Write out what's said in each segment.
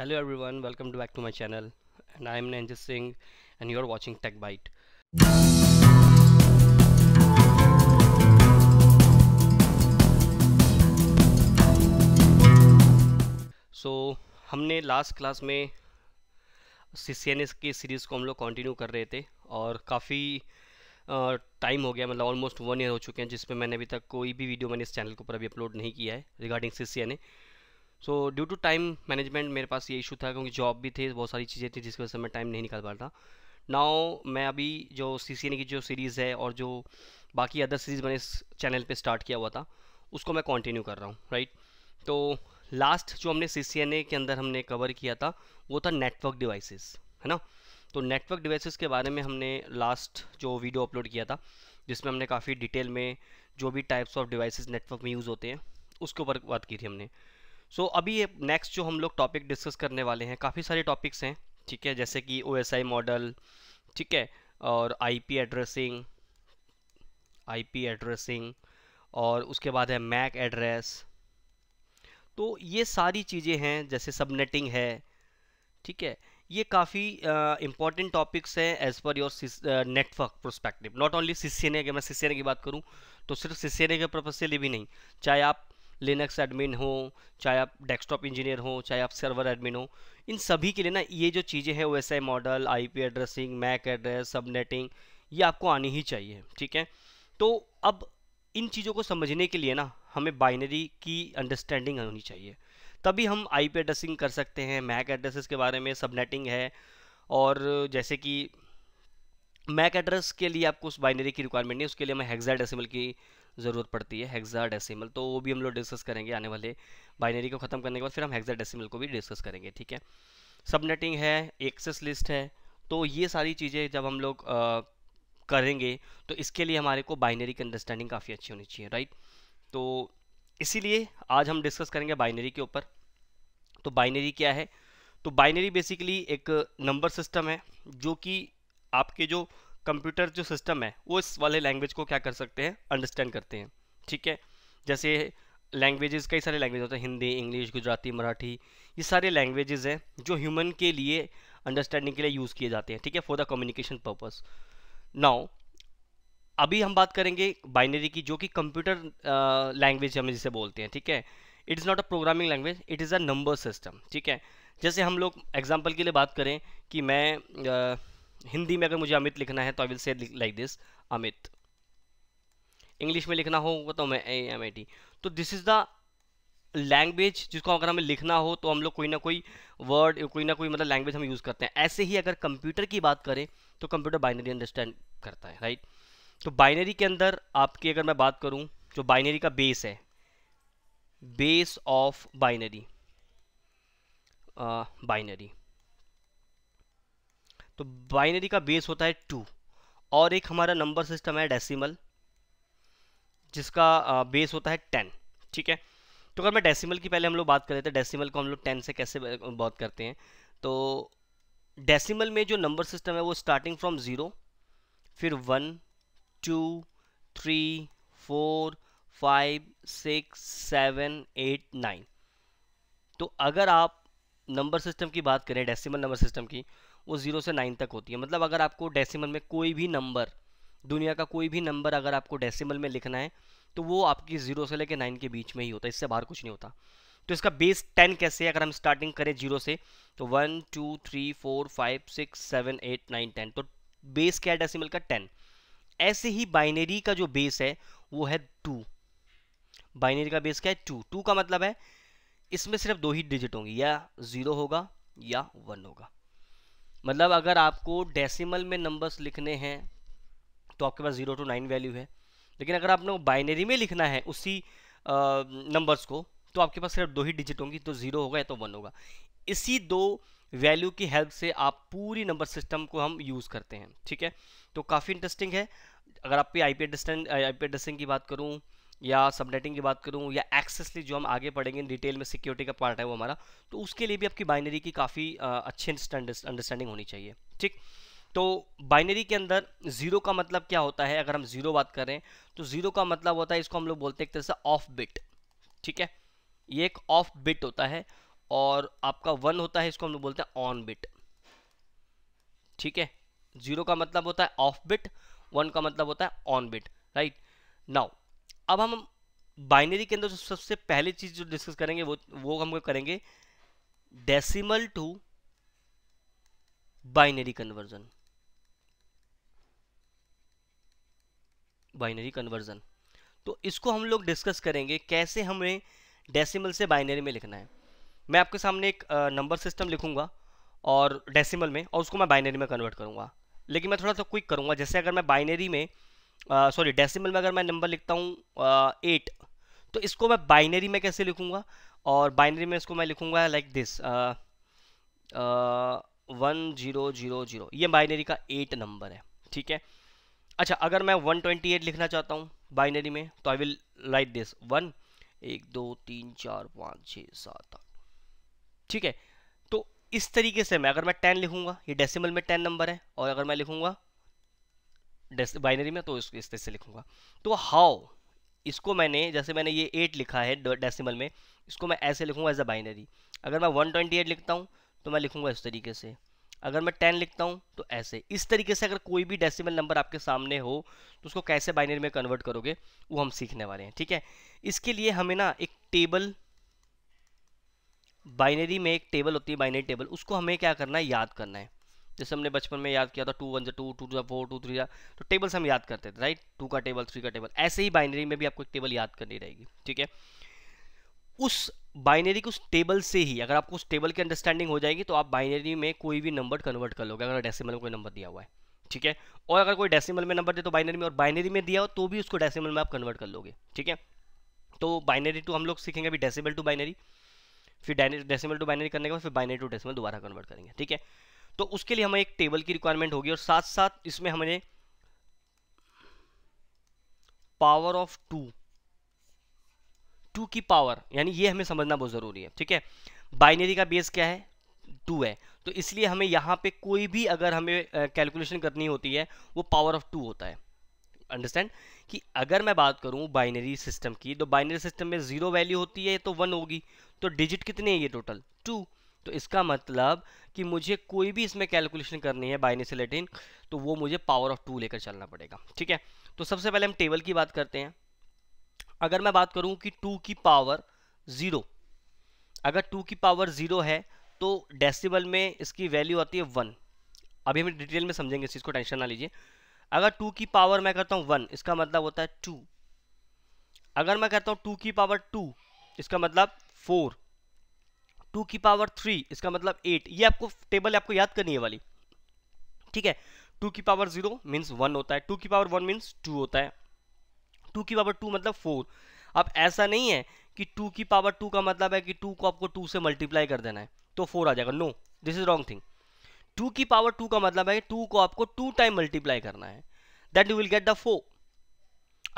hello welcome to back to my channel and I am am Singh and you are watching tech byte so हमने last class में C C N S की series को हम लोग continue कर रहे थे और काफ़ी टाइम हो गया मतलब ऑलमोस्ट वन ईयर हो चुके हैं जिसमें मैंने अभी तक कोई भी वीडियो मैंने इस चैनल के ऊपर अभी अपलोड नहीं किया है regarding C C N A so due to time management मेरे पास ये इशू था क्योंकि जॉब भी थे बहुत सारी चीज़ें थी जिसकी वजह से मैं टाइम नहीं निकाल पा रहा था नाउ मैं अभी जो सी सी एन की जो सीरीज़ है और जो बाकी अदर सीरीज़ मैंने इस चैनल पे स्टार्ट किया हुआ था उसको मैं कंटिन्यू कर रहा हूँ राइट तो लास्ट जो हमने सी सी एन ए के अंदर हमने कवर किया था वो था नेटवर्क डिवाइसेस है ना तो नेटवर्क डिवाइसेस के बारे में हमने लास्ट जो वीडियो अपलोड किया था जिसमें हमने काफ़ी डिटेल में जो भी टाइप्स ऑफ डिवाइसेस नेटवर्क में यूज़ होते हैं उसके ऊपर बात की थी हमने सो so, अभी ये नेक्स्ट जो हम लोग टॉपिक डिस्कस करने वाले हैं काफ़ी सारे टॉपिक्स हैं ठीक है जैसे कि ओ मॉडल ठीक है और आईपी एड्रेसिंग आईपी एड्रेसिंग और उसके बाद है मैक एड्रेस तो ये सारी चीज़ें हैं जैसे सबनेटिंग है ठीक है ये काफ़ी इंपॉर्टेंट टॉपिक्स हैं as per your network perspective not only CCNA अगर मैं ए की बात करूँ तो सिर्फ सीसीएनए के पर्पज से लिए भी नहीं चाहे आप लिनक्स एडमिन हो चाहे आप डेस्कटॉप इंजीनियर हो चाहे आप सर्वर एडमिन हो इन सभी के लिए ना ये जो चीज़ें हैं O model I P addressing MAC address subnetting ये आपको आनी ही चाहिए ठीक है तो अब इन चीज़ों को समझने के लिए ना हमें बाइनरी की अंडरस्टैंडिंग होनी चाहिए तभी हम आई पी एड्रेसिंग कर सकते हैं मैक एड्रेसेस के बारे में सबनेटिंग है और जैसे कि मैक एड्रेस के लिए आपको उस बाइनरी की रिक्वायरमेंट नहीं उसके लिए हमें हेक्सा डेसिमल की ज़रूरत पड़ती है हेक्सा डेसिमल तो वो भी हम लोग डिस्कस करेंगे आने वाले बाइनरी को ख़त्म करने के बाद फिर हम हेक्सा डेसिमल को भी डिस्कस करेंगे ठीक है सबनेटिंग है एक्सेस लिस्ट है तो ये सारी चीज़ें जब हम लोग आ, करेंगे तो इसके लिए हमारे को बाइनरी की अंडरस्टैंडिंग काफ़ी अच्छी होनी चाहिए राइट तो इसीलिए आज हम डिस्कस करेंगे बाइनरी के ऊपर तो बाइनरी क्या है तो बाइनरी बेसिकली एक नंबर सिस्टम है जो कि आपके जो कंप्यूटर जो सिस्टम है वो इस वाले लैंग्वेज को क्या कर सकते हैं अंडरस्टैंड करते हैं ठीक है जैसे लैंग्वेजेस कई सारे लैंग्वेज होते हैं हिंदी इंग्लिश गुजराती मराठी ये सारे लैंग्वेजेस हैं जो ह्यूमन के लिए अंडरस्टैंडिंग के लिए यूज़ किए जाते हैं ठीक है for the communication purpose now अभी हम बात करेंगे बाइनरी की जो कि कंप्यूटर लैंग्वेज हम जिसे बोलते हैं ठीक है it is not a programming language it is a number system ठीक है जैसे हम लोग एग्जाम्पल के लिए बात करें कि मैं हिंदी में अगर मुझे अमित लिखना है तो I will say like this Amit English में लिखना हो तो मैं ए एम आई टी तो दिस इज़ द लैंग्वेज जिसको अगर हमें लिखना हो तो हम लोग कोई ना कोई वर्ड कोई ना कोई मतलब लैंग्वेज हम यूज़ करते हैं ऐसे ही अगर कंप्यूटर की बात करें तो कंप्यूटर बाइनरी अंडरस्टैंड करता है राइट तो बाइनरी के अंदर आपकी अगर मैं बात करूँ जो बाइनरी का बेस है बेस ऑफ बाइनरी बाइनरी तो बाइनरी का बेस होता है टू और एक हमारा नंबर सिस्टम है डेसिमल जिसका बेस होता है टेन ठीक है तो अगर मैं डेसिमल की पहले हम लोग बात कर रहे थे डेसिमल को हम लोग टेन से कैसे बात करते हैं तो डेसिमल में जो नंबर सिस्टम है वो स्टार्टिंग फ्रॉम ज़ीरो फिर one two three four five six seven eight nine तो अगर आप नंबर सिस्टम की बात करें डेसिमल नंबर सिस्टम की वो ज़ीरो से नाइन तक होती है मतलब अगर आपको डेसिमल में कोई भी नंबर दुनिया का कोई भी नंबर अगर आपको डेसिमल में लिखना है तो वो आपकी ज़ीरो से लेकर नाइन के बीच में ही होता है इससे बाहर कुछ नहीं होता तो इसका बेस टेन कैसे है अगर हम स्टार्टिंग करें जीरो से तो one two three four five six seven eight nine ten तो बेस क्या है डेसिमल का टेन ऐसे ही बाइनरी का जो बेस है वो है टू बाइनरी का बेस क्या है टू टू का मतलब है इसमें सिर्फ दो ही डिजिट होंगी या ज़ीरो होगा या वन होगा मतलब अगर आपको डेसिमल में नंबर्स लिखने हैं तो आपके पास जीरो टू नाइन वैल्यू है लेकिन अगर आपने बाइनरी में लिखना है उसी नंबर्स को तो आपके पास सिर्फ दो ही डिजिट होंगी तो ज़ीरो होगा या तो वन होगा इसी दो वैल्यू की हेल्प से आप पूरी नंबर सिस्टम को हम यूज़ करते हैं ठीक है तो काफ़ी इंटरेस्टिंग है अगर आप I P addressing I P addressing की बात करूँ या सबनेटिंग की बात करूँ या एक्सेस जो हम आगे पढ़ेंगे डिटेल में सिक्योरिटी का पार्ट है वो हमारा तो उसके लिए भी आपकी बाइनरी की काफ़ी अच्छी अंडरस्टैंडिंग होनी चाहिए ठीक तो बाइनरी के अंदर ज़ीरो का मतलब क्या होता है अगर हम ज़ीरो बात करें तो ज़ीरो का मतलब होता है इसको हम लोग बोलते हैं एक तरह से ऑफ बिट ठीक है ये एक ऑफ बिट होता है और आपका वन होता है इसको हम लोग बोलते हैं ऑन बिट ठीक है जीरो का मतलब होता है ऑफ बिट वन का मतलब होता है ऑन बिट राइट नाउ अब हम बाइनरी के अंदर जो सबसे पहली चीज़ जो डिस्कस करेंगे वो वो हम करेंगे decimal to binary conversion binary conversion तो इसको हम लोग डिस्कस करेंगे कैसे हमें डेसिमल से बाइनरी में लिखना है मैं आपके सामने एक नंबर सिस्टम लिखूंगा और डेसिमल में और उसको मैं बाइनरी में कन्वर्ट करूंगा लेकिन मैं थोड़ा सा क्विक करूंगा जैसे अगर मैं बाइनरी में सॉरी डेसिमल में अगर मैं नंबर लिखता हूँ एट तो इसको मैं बाइनरी में कैसे लिखूँगा और बाइनरी में इसको मैं लिखूँगा like this one zero zero zero ये बाइनरी का एट नंबर है ठीक है अच्छा अगर मैं वन ट्वेंटी एट लिखना चाहता हूँ बाइनरी में तो I will like this one एक दो तीन चार पाँच छः सात आठ ठीक है तो इस तरीके से मैं अगर मैं टेन लिखूंगा ये डेसिमल में टेन नंबर है और अगर मैं लिखूंगा बाइनरी में तो इसको इस तरह से लिखूंगा तो हाउ इसको मैंने जैसे मैंने ये एट लिखा है डेसिमल में इसको मैं ऐसे लिखूंगा एज अ बाइनरी अगर मैं वन ट्वेंटी एट लिखता हूँ तो मैं लिखूंगा इस तरीके से अगर मैं टेन लिखता हूँ तो ऐसे इस तरीके से अगर कोई भी डेसिमल नंबर आपके सामने हो तो उसको कैसे बाइनरी में कन्वर्ट करोगे वो हम सीखने वाले हैं ठीक है इसके लिए हमें ना एक टेबल बाइनरी में एक टेबल होती है बाइनरी टेबल उसको हमें क्या करना है याद करना है जैसे हमने बचपन में याद किया था टू वन जो टू टू जो फोर टू थ्री तो टेबल्स हम याद करते थे राइट टू का टेबल थ्री का टेबल ऐसे ही बाइनरी में भी आपको एक टेबल याद करनी रहेगी ठीक है उस बाइनरी के उस टेबल से ही अगर आपको उस टेबल की अंडरस्टैंडिंग हो जाएगी तो आप बाइनरी में कोई भी नंबर कन्वर्ट कर लोगे अगर डेसिमल में कोई नंबर दिया हुआ है ठीक है और अगर कोई डेसिमल में नंबर दे तो बाइनरी में और बाइनरी में दिया हो तो भी उसको डेसिमल में आप कन्वर्ट कर लोगे ठीक है तो बाइनरी टू हम लोग सीखेंगे अभी डेसिमल टू बाइनरी फिर डेसिमल टू बाइनरी करने के बाद फिर बाइनरी टू डेसिमल दोबारा कन्वर्ट करेंगे ठीक है तो उसके लिए हमें एक टेबल की रिक्वायरमेंट होगी और साथ साथ इसमें हमें पावर ऑफ टू टू की पावर यानी ये हमें समझना बहुत ज़रूरी है ठीक है बाइनरी का बेस क्या है टू है तो इसलिए हमें यहां पे कोई भी अगर हमें कैलकुलेशन uh, करनी होती है वो पावर ऑफ टू होता है अंडरस्टैंड कि अगर मैं बात करूं बाइनरी सिस्टम की तो बाइनरी सिस्टम में ज़ीरो वैल्यू होती है तो वन होगी तो डिजिट कितने हैं ये टोटल टू तो इसका मतलब कि मुझे कोई भी इसमें कैलकुलेशन करनी है बाइनी से लेटिन तो वो मुझे पावर ऑफ टू लेकर चलना पड़ेगा ठीक है तो सबसे पहले हम टेबल की बात करते हैं अगर मैं बात करूं कि टू की पावर ज़ीरो अगर टू की पावर ज़ीरो है तो डेसिमल में इसकी वैल्यू आती है वन अभी हम डिटेल में समझेंगे इस चीज़ को टेंशन ना लीजिए अगर टू की पावर मैं करता हूँ वन इसका मतलब होता है टू अगर मैं कहता हूँ टू की पावर टू इसका मतलब फोर टू की पावर थ्री इसका मतलब एट ये आपको टेबल आपको याद करनी है वाली ठीक है टू की पावर जीरो मीन्स वन होता है टू की पावर वन मीन्स टू होता है टू की पावर टू मतलब फोर अब ऐसा नहीं है कि टू की पावर टू का मतलब है कि टू को आपको टू से मल्टीप्लाई कर देना है तो फोर आ जाएगा no this is wrong thing two की पावर टू का मतलब है टू को आपको टू टाइम मल्टीप्लाई करना है then you will get the four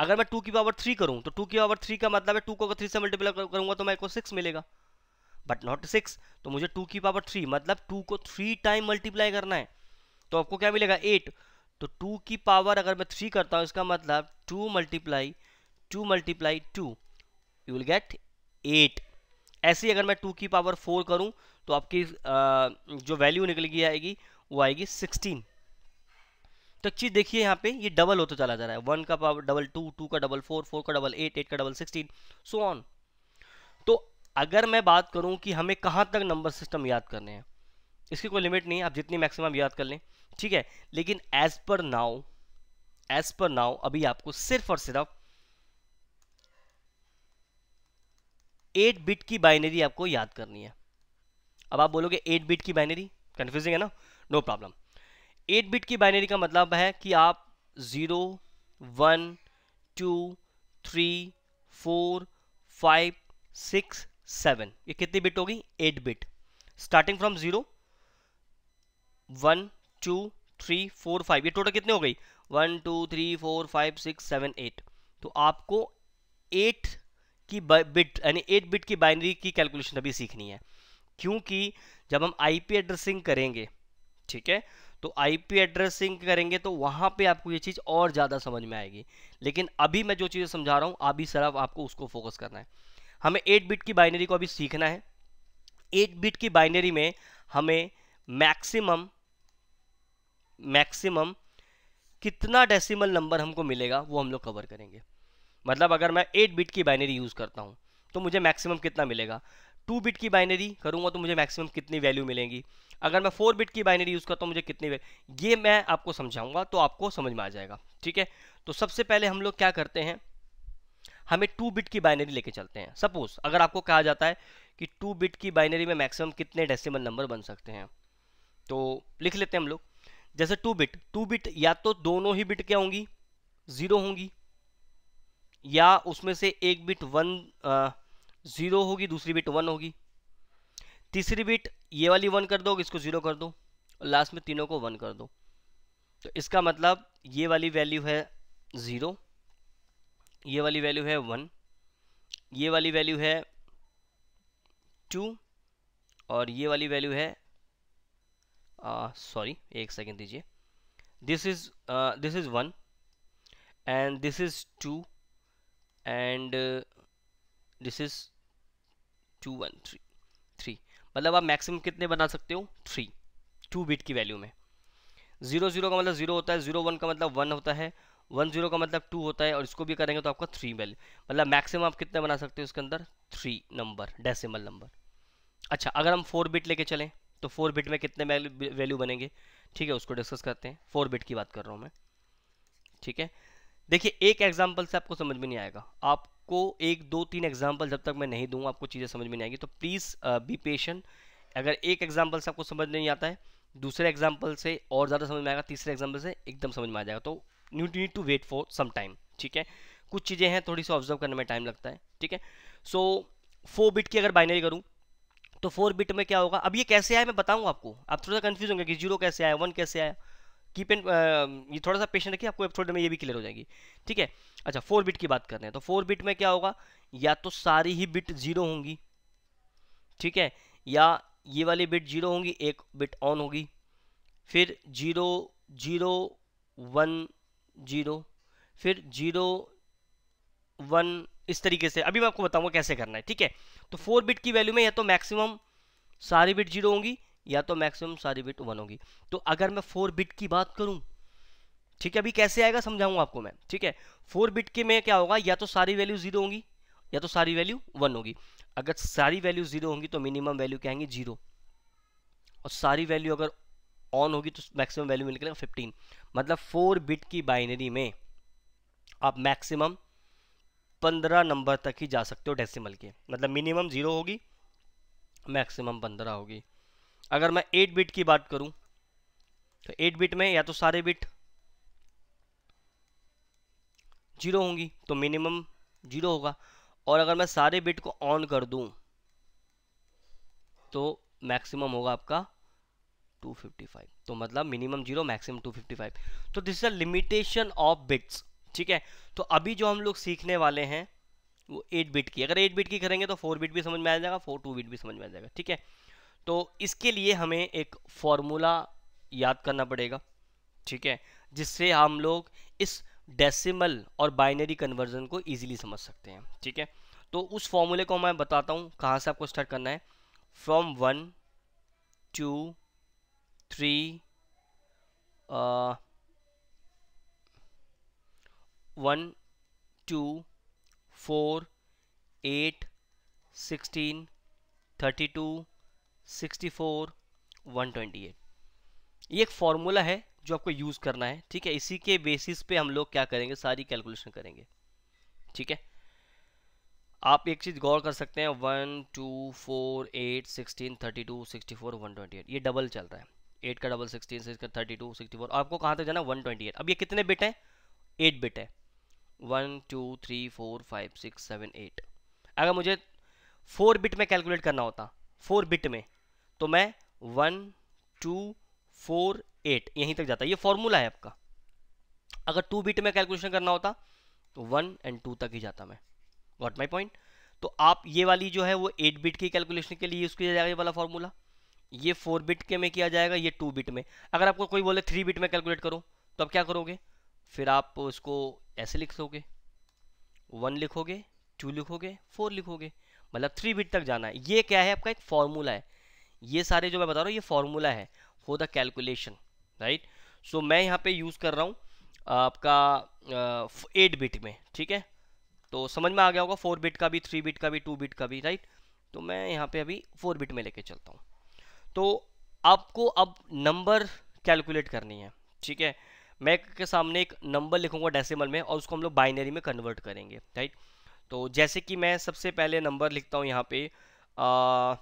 अगर मैं टू की पावर थ्री करूँ तो टू की पावर थ्री का मतलब है टू को थ्री से मल्टीप्लाई करूंगा तो मेरे को सिक्स मिलेगा बट नॉट सिक्स तो मुझे टू की पावर थ्री मतलब टू को थ्री टाइम मल्टीप्लाई करना है तो आपको क्या मिलेगा एट तो टू की पावर अगर मैं थ्री करता हूँ इसका मतलब two multiply two multiply two you will get eight ऐसे ही अगर मैं टू की पावर फोर करूँ तो आपकी जो वैल्यू निकलेगी आएगी वो आएगी सिक्सटीन तो एक चीज़ देखिए यहाँ पे ये डबल होता चला जा रहा है वन का पावर डबल टू टू का डबल फोर फोर का डबल एट एट का डबल सिक्सटीन सो ऑन तो अगर मैं बात करूं कि हमें कहां तक नंबर सिस्टम याद करने हैं इसकी कोई लिमिट नहीं आप जितनी मैक्सिमम याद कर लें ठीक है लेकिन as per now as per now अभी आपको सिर्फ और सिर्फ एट बिट की बाइनरी आपको याद करनी है अब आप बोलोगे एट बिट की बाइनरी कंफ्यूजिंग है ना नो प्रॉब्लम एट बिट की बाइनरी का मतलब है कि आप zero one two three four five six seven ये कितनी बिट होगी eight bit starting from zero one two three four five ये टोटल कितने हो गई one two three four five six seven eight तो आपको एट की बिट यानी एट बिट की बाइनरी की कैलकुलेशन अभी सीखनी है क्योंकि जब हम आईपी एड्रेसिंग करेंगे ठीक है तो आईपी एड्रेसिंग करेंगे तो वहां पे आपको ये चीज़ और ज़्यादा समझ में आएगी लेकिन अभी मैं जो चीज़ें समझा रहा हूँ अभी सिर्फ आपको उसको फोकस करना है हमें एट बिट की बाइनरी को अभी सीखना है एट बिट की बाइनरी में हमें मैक्सिमम मैक्सिमम कितना डेसिमल नंबर हमको मिलेगा वो हम लोग कवर करेंगे मतलब अगर मैं एट बिट की बाइनरी यूज़ करता हूँ तो मुझे मैक्सिमम कितना मिलेगा टू बिट की बाइनरी करूँगा तो मुझे मैक्सिमम कितनी वैल्यू मिलेंगी अगर मैं फोर बिट की बाइनरी यूज़ करता हूँ मुझे कितनी ये मैं आपको समझाऊंगा तो आपको समझ में आ जाएगा ठीक है तो सबसे पहले हम लोग क्या करते हैं हमें टू बिट की बाइनरी लेके चलते हैं सपोज अगर आपको कहा जाता है कि टू बिट की बाइनरी में मैक्सिमम कितने डेसिमल नंबर बन सकते हैं तो लिख लेते हैं हम लोग जैसे टू बिट टू बिट या तो दोनों ही बिट क्या होंगी ज़ीरो होंगी या उसमें से एक बिट वन ज़ीरो होगी दूसरी बिट वन होगी तीसरी बिट ये वाली वन कर दो इसको ज़ीरो कर दो और लास्ट में तीनों को वन कर दो तो इसका मतलब ये वाली वैल्यू है ज़ीरो ये वाली वैल्यू है वन ये वाली वैल्यू है टू और ये वाली वैल्यू है सॉरी एक सेकेंड दीजिए this is this is one and this is two and this is two one three three मतलब आप मैक्सिमम कितने बना सकते हो थ्री टू बिट की वैल्यू में ज़ीरो ज़ीरो का मतलब ज़ीरो होता है ज़ीरो वन का मतलब वन होता है वन जीरो का मतलब टू होता है और इसको भी करेंगे तो आपका थ्री वैल्यू मतलब मैक्सिमम आप कितने बना सकते हो उसके अंदर थ्री नंबर डेसिमल नंबर अच्छा अगर हम फोर बिट लेके चलें तो फोर बिट में कितने वैल्यू बनेंगे ठीक है उसको डिस्कस करते हैं फोर बिट की बात कर रहा हूँ मैं ठीक है देखिए एक एग्जाम्पल से आपको समझ में नहीं आएगा आपको एक दो तीन एग्जाम्पल जब तक मैं नहीं दूंगा आपको चीज़ें समझ में नहीं आएगी तो प्लीज़ बी पेशेंट अगर एक एग्जाम्पल से आपको समझ नहीं आता है दूसरे एग्जाम्पल से और ज़्यादा समझ में आएगा तीसरे एग्जाम्पल से एकदम समझ में आ जाएगा तो you need to wait for some time ठीक है कुछ चीज़ें हैं थोड़ी सी ऑब्जर्व करने में टाइम लगता है ठीक है सो फोर बिट की अगर बाइनरी करूँ तो फोर बिट में क्या होगा अब ये कैसे आया मैं बताऊँगा आपको आप थोड़ा सा कन्फ्यूज होंगे कि जीरो कैसे आया वन कैसे आया कीप एंड ये थोड़ा सा पेशेंट रखिए आपको एपिसोड में ये भी क्लियर हो जाएगी ठीक है अच्छा फोर बिट की बात कर रहे हैं तो फोर बिट में क्या होगा या तो सारी ही बिट जीरो होंगी ठीक है या ये वाली बिट जीरो होंगी एक बिट ऑन होगी फिर जीरो जीरो वन जीरो फिर जीरो वन इस तरीके से अभी मैं आपको बताऊंगा कैसे करना है ठीक है तो फोर बिट की वैल्यू में या तो मैक्सिमम सारी बिट जीरो होंगी या तो मैक्सिमम सारी बिट वन होगी तो अगर मैं फोर बिट की बात करूं ठीक है अभी कैसे आएगा समझाऊंगा आपको मैं ठीक है फोर बिट के में क्या होगा या तो सारी वैल्यू जीरो होंगी या तो सारी वैल्यू वन होगी अगर सारी वैल्यू जीरो होंगी तो मिनिमम वैल्यू क्या जीरो और सारी वैल्यू अगर ऑन होगी तो मैक्सिमम वैल्यू में निकलेगा फिफ्टीन मतलब फोर बिट की बाइनरी में आप मैक्सिमम पंद्रह नंबर तक ही जा सकते हो डेसिमल के मतलब मिनिमम ज़ीरो होगी मैक्सिमम पंद्रह होगी अगर मैं एट बिट की बात करूं तो एट बिट में या तो सारे बिट जीरो होंगी तो मिनिमम जीरो होगा और अगर मैं सारे बिट को ऑन कर दूं तो मैक्सिमम होगा आपका 255 तो मतलब मिनिमम जीरो मैक्सिमम 255 तो this is a limitation of bits ठीक है तो अभी जो हम लोग सीखने वाले हैं वो 8 बिट की अगर 8 बिट की करेंगे तो 4 बिट भी समझ में आ जाएगा 4 2 बिट भी समझ में आ जाएगा ठीक है तो इसके लिए हमें एक फॉर्मूला याद करना पड़ेगा ठीक है जिससे हम लोग इस डेसिमल और बाइनरी कन्वर्जन को ईजिली समझ सकते हैं ठीक है तो उस फॉर्मूले को मैं बताता हूँ कहाँ से आपको स्टार्ट करना है from one two three uh, one two four eight sixteen thirty two sixty four one twenty eight ये एक फॉर्मूला है जो आपको यूज़ करना है ठीक है इसी के बेसिस पे हम लोग क्या करेंगे सारी कैलकुलेशन करेंगे ठीक है आप एक चीज़ गौर कर सकते हैं one two four eight sixteen thirty two sixty four one twenty eight ये डबल चल रहा है एट का डबल सिक्सटीन सिक्स का थर्टी टू सिक्सटी फोर आपको कहाँ तक जाना वन ट्वेंटी एट अब ये कितने बिट हैं एट बिट है one two three four five six seven eight अगर मुझे फोर बिट में कैलकुलेट करना होता फोर बिट में तो मैं वन टू फोर एट यहीं तक जाता ये फॉर्मूला है आपका अगर टू बिट में कैलकुलेशन करना होता तो वन एंड टू तक ही जाता मैं वॉट माई पॉइंट तो आप ये वाली जो है वो एट बिट की कैलकुलेशन के लिए यूज़ किया जाएगा ये वाला फॉर्मूला ये फोर बिट के में किया जाएगा ये टू बिट में अगर आपको कोई बोले थ्री बिट में कैलकुलेट करो तो आप क्या करोगे फिर आप उसको ऐसे लिख सोगे वन लिखोगे टू लिखोगे फोर लिखोगे मतलब थ्री बिट तक जाना है ये क्या है आपका एक फॉर्मूला है ये सारे जो मैं बता रहा हूँ ये फॉर्मूला है for the calculation right so मैं यहाँ पे यूज़ कर रहा हूँ आपका एट बिट में ठीक है तो समझ में आ गया होगा फोर बिट का भी थ्री बिट का भी टू बिट का भी राइट तो मैं यहाँ पे अभी फोर बिट में लेके चलता हूँ तो आपको अब नंबर कैलकुलेट करनी है ठीक है मैं के सामने एक नंबर लिखूंगा डेसिमल में और उसको हम लोग बाइनरी में कन्वर्ट करेंगे राइट तो जैसे कि मैं सबसे पहले नंबर लिखता हूँ यहाँ पे आ,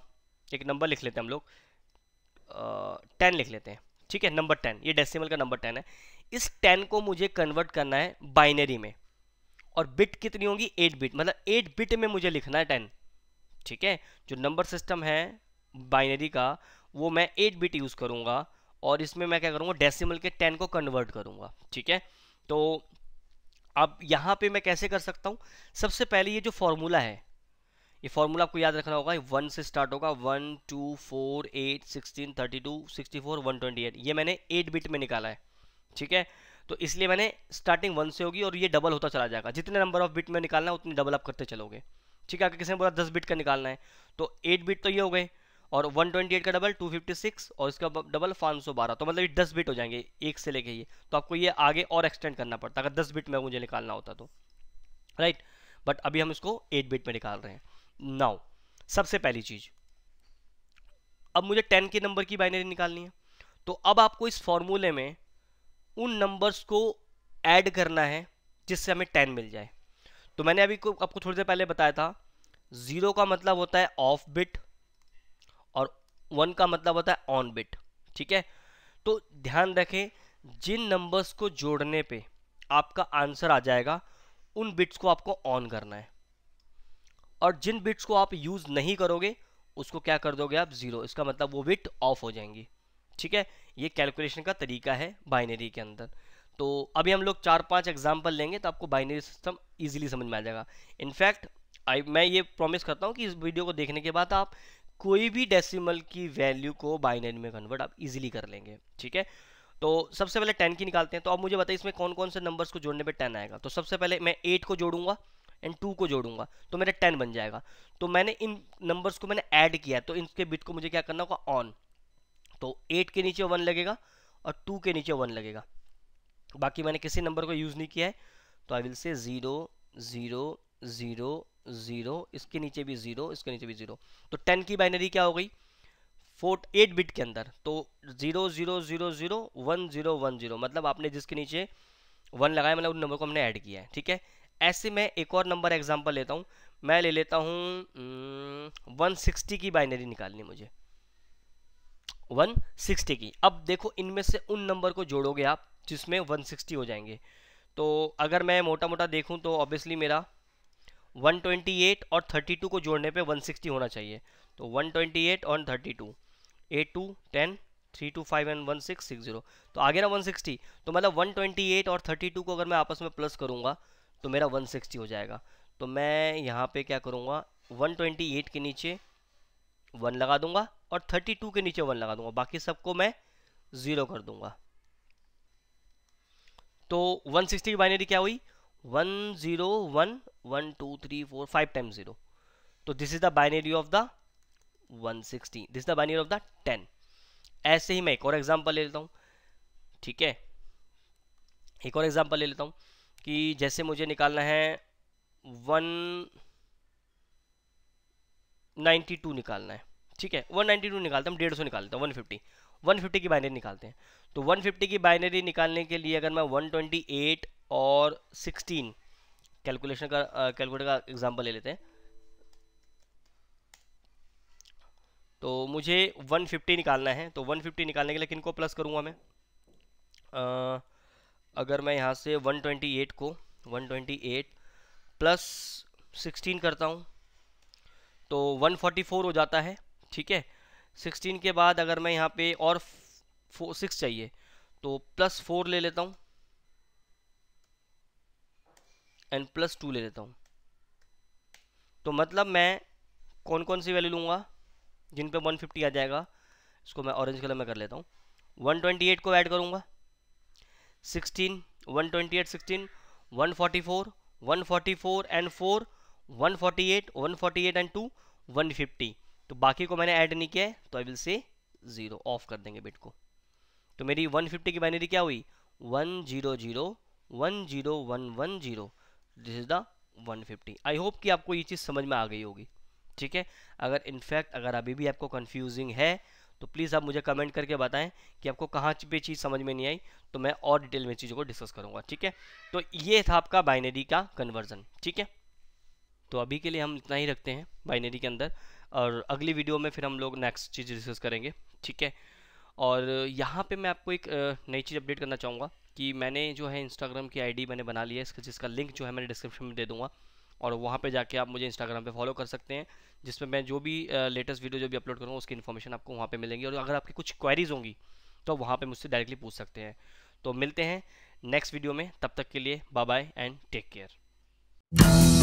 एक नंबर लिख लेते हैं हम लोग टेन लिख लेते हैं ठीक है नंबर टेन ये डेसिमल का नंबर टेन है इस टेन को मुझे कन्वर्ट करना है बाइनरी में और बिट कितनी होगी एट बिट मतलब एट बिट में मुझे लिखना है टेन ठीक है जो नंबर सिस्टम है बाइनरी का वो मैं एट बिट यूज़ करूँगा और इसमें मैं क्या करूँगा डेसिमल के टेन को कन्वर्ट करूँगा ठीक है तो अब यहाँ पे मैं कैसे कर सकता हूँ सबसे पहले ये जो फार्मूला है ये फार्मूला आपको याद रखना होगा वन से स्टार्ट होगा one two four eight sixteen thirty two sixty four one twenty eight ये मैंने एट बिट में निकाला है ठीक है तो इसलिए मैंने स्टार्टिंग वन से होगी और ये डबल होता चला जाएगा जितने नंबर ऑफ बिट में निकालना है उतनी डबल आप करते चलोगे ठीक है अगर किसी ने बोला दस बिट का निकालना है तो एट बिट तो ये हो गए और 128 का डबल 256 और इसका डबल 512 तो मतलब ये 10 बिट हो जाएंगे एक से लेके ये तो आपको ये आगे और एक्सटेंड करना पड़ता अगर 10 बिट में मुझे निकालना होता तो राइट बट अभी हम इसको 8 बिट में निकाल रहे हैं नाउ सबसे पहली चीज़ अब मुझे 10 के नंबर की बाइनरी निकालनी है तो अब आपको इस फॉर्मूले में उन नंबर्स को ऐड करना है जिससे हमें टेन मिल जाए तो मैंने अभी को, आपको थोड़ी देर पहले बताया था ज़ीरो का मतलब होता है ऑफ बिट वन का मतलब होता है ऑन बिट ठीक है तो ध्यान रखें जिन नंबर्स को जोड़ने पे आपका आंसर आ जाएगा उन बिट्स को आपको ऑन करना है और जिन बिट्स को आप यूज़ नहीं करोगे उसको क्या कर दोगे आप ज़ीरो इसका मतलब वो बिट ऑफ हो जाएंगी ठीक है ये कैलकुलेशन का तरीका है बाइनरी के अंदर तो अभी हम लोग चार पांच एग्जाम्पल लेंगे तो आपको बाइनरी सिस्टम इजीली समझ में आ जाएगा इनफैक्ट आई मैं ये प्रॉमिस करता हूँ कि इस वीडियो को देखने के बाद आप कोई भी डेसिमल की वैल्यू को बाइनरी में कन्वर्ट आप इजीली कर लेंगे ठीक है तो सबसे पहले टेन की निकालते हैं तो आप मुझे बताइए इसमें कौन कौन से नंबर्स को जोड़ने पे टेन आएगा तो सबसे पहले मैं एट को जोड़ूंगा एंड टू को जोड़ूंगा तो मेरा टेन बन जाएगा तो मैंने इन नंबर्स को मैंने ऐड किया है तो इनके बिट को मुझे क्या करना होगा ऑन तो एट के नीचे वन लगेगा और टू के नीचे वन लगेगा बाकी मैंने किसी नंबर को यूज़ नहीं किया है तो I will say zero zero zero zero इसके नीचे भी ज़ीरो इसके नीचे भी ज़ीरो तो टेन की बाइनरी क्या हो गई फोर एट बिट के अंदर तो zero zero zero zero one zero one zero मतलब आपने जिसके नीचे वन लगाया मतलब उन नंबर को हमने ऐड किया है ठीक है ऐसे मैं एक और नंबर एग्जाम्पल लेता हूँ मैं ले लेता हूँ वन सिक्सटी की बाइनरी निकालनी मुझे वन सिक्सटी की अब देखो इनमें से उन नंबर को जोड़ोगे आप जिसमें वन सिक्सटी हो जाएंगे तो अगर मैं मोटा मोटा देखूँ तो ऑब्वियसली मेरा 128 और 32 को जोड़ने पे 160 होना चाहिए तो 128 और thirty two eight two ten three two five and one six six zero तो आगे ना वन सिक्सटी तो मतलब वन ट्वेंटी एट और थर्टी टू को अगर मैं आपस में प्लस करूँगा तो मेरा वन सिक्सटी हो जाएगा तो मैं यहाँ पे क्या करूँगा वन ट्वेंटी एट के नीचे वन लगा दूंगा और थर्टी टू के नीचे वन लगा दूंगा बाकी सबको मैं ज़ीरो कर दूँगा तो वन सिक्सटी की बाइनरी क्या हुई one zero one one two three four five time zero तो this is the binary of the one sixty this the binary of the ten ऐसे ही मैं एक और एग्जाम्पल ले लेता हूँ ठीक है एक और एग्जाम्पल ले लेता हूँ कि जैसे मुझे निकालना है वन नाइन्टी टू निकालना है ठीक है वन नाइन्टी टू निकालते हैं हम डेढ़ सौ निकालते हैं वन फिफ्टी वन फिफ्टी की बाइनरी निकालते हैं तो वन फिफ्टी की बाइनरी निकालने के लिए अगर मैं वन ट्वेंटी एट और सिक्सटीन कैलकुलेशन का कैलकुलेटर का एग्जाम्पल ले लेते हैं तो मुझे 150 निकालना है तो 150 निकालने के लिए किन को प्लस करूँगा मैं आ, अगर मैं यहाँ से 128 को 128 प्लस 16 करता हूँ तो 144 हो जाता है ठीक है 16 के बाद अगर मैं यहाँ पे और फो सिक्स चाहिए तो प्लस फोर ले लेता हूँ एन प्लस टू ले लेता हूँ तो मतलब मैं कौन कौन सी वैल्यू लूँगा जिन पे 150 आ जाएगा इसको मैं ऑरेंज कलर में कर लेता हूँ 128 को ऐड करूँगा 16, 128, 16, 144, 144 एंड 4, 148, 148 एंड 2, 150 तो बाकी को मैंने ऐड नहीं किया है तो I will say zero off कर देंगे बिट को तो मेरी 150 की बाइनरी क्या हुई one zero zero one zero one one zero this is the 150 I hope कि आपको ये चीज़ समझ में आ गई होगी ठीक है अगर इनफैक्ट अगर अभी भी आपको कन्फ्यूजिंग है तो प्लीज़ आप मुझे कमेंट करके बताएं कि आपको कहाँ पे चीज़ समझ में नहीं आई तो मैं और डिटेल में चीज़ों को डिस्कस करूँगा ठीक है तो ये था आपका बाइनरी का कन्वर्जन ठीक है तो अभी के लिए हम इतना ही रखते हैं बाइनरी के अंदर और अगली वीडियो में फिर हम लोग नेक्स्ट चीज़ डिस्कस करेंगे ठीक है और यहाँ पे मैं आपको एक नई चीज़ अपडेट करना चाहूँगा कि मैंने जो है इंस्टाग्राम की आईडी मैंने बना लिया है इसका जिसका लिंक जो है मैंने डिस्क्रिप्शन में दे दूंगा और वहाँ पे जाके आप मुझे इंस्टाग्राम पे फॉलो कर सकते हैं जिसमें मैं जो भी लेटेस्ट वीडियो जो भी अपलोड करूँगा उसकी इन्फॉर्मेशन आपको वहाँ पर मिलेंगी और अगर आपकी कुछ क्वारीज़ होंगी तो वहाँ पर मुझसे डायरेक्टली पूछ सकते हैं तो मिलते हैं नेक्स्ट वीडियो में तब तक के लिए bye bye and take care